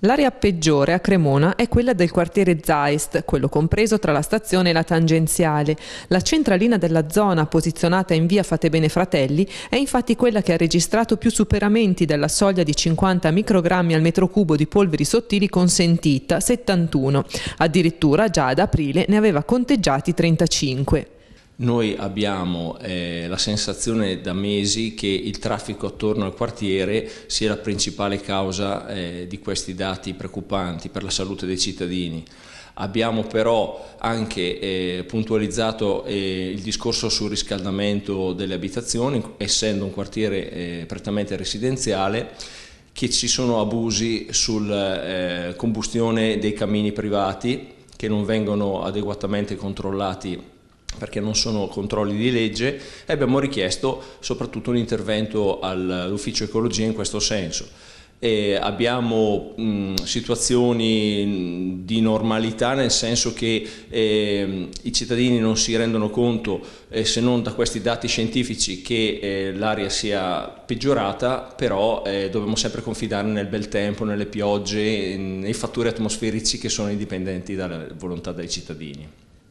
L'area peggiore a Cremona è quella del quartiere Zeist, quello compreso tra la stazione e la tangenziale. La centralina della zona, posizionata in via Fatebene Fratelli, è infatti quella che ha registrato più superamenti della soglia di 50 microgrammi al metro cubo di polveri sottili consentita, 71. Addirittura già ad aprile ne aveva conteggiati 35. Noi abbiamo eh, la sensazione da mesi che il traffico attorno al quartiere sia la principale causa eh, di questi dati preoccupanti per la salute dei cittadini. Abbiamo però anche eh, puntualizzato eh, il discorso sul riscaldamento delle abitazioni, essendo un quartiere eh, prettamente residenziale, che ci sono abusi sulla eh, combustione dei cammini privati che non vengono adeguatamente controllati perché non sono controlli di legge e abbiamo richiesto soprattutto un intervento all'ufficio ecologia in questo senso. E abbiamo mh, situazioni di normalità nel senso che eh, i cittadini non si rendono conto eh, se non da questi dati scientifici che eh, l'aria sia peggiorata però eh, dobbiamo sempre confidare nel bel tempo, nelle piogge, nei fattori atmosferici che sono indipendenti dalla volontà dei cittadini.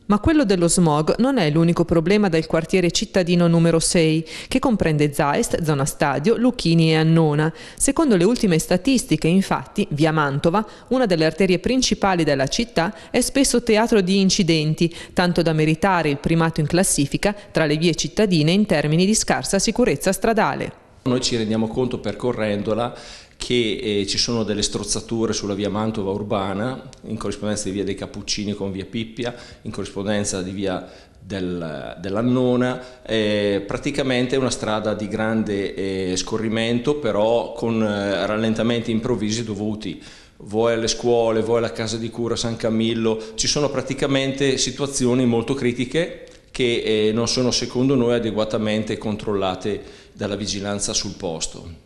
Ma quello dello smog non è l'unico problema del quartiere cittadino numero 6, che comprende Zaest, zona stadio, Lucchini e Annona. Secondo le ultime statistiche, infatti, via Mantova, una delle arterie principali della città, è spesso teatro di incidenti, tanto da meritare il primato in classifica tra le vie cittadine in termini di scarsa sicurezza stradale. Noi ci rendiamo conto percorrendola che eh, ci sono delle strozzature sulla via Mantova urbana, in corrispondenza di via dei Cappuccini con via Pippia, in corrispondenza di via del, dell'Annona, eh, praticamente una strada di grande eh, scorrimento, però con eh, rallentamenti improvvisi dovuti vuoi alle scuole, vuoi alla casa di cura San Camillo, ci sono praticamente situazioni molto critiche che eh, non sono secondo noi adeguatamente controllate dalla vigilanza sul posto.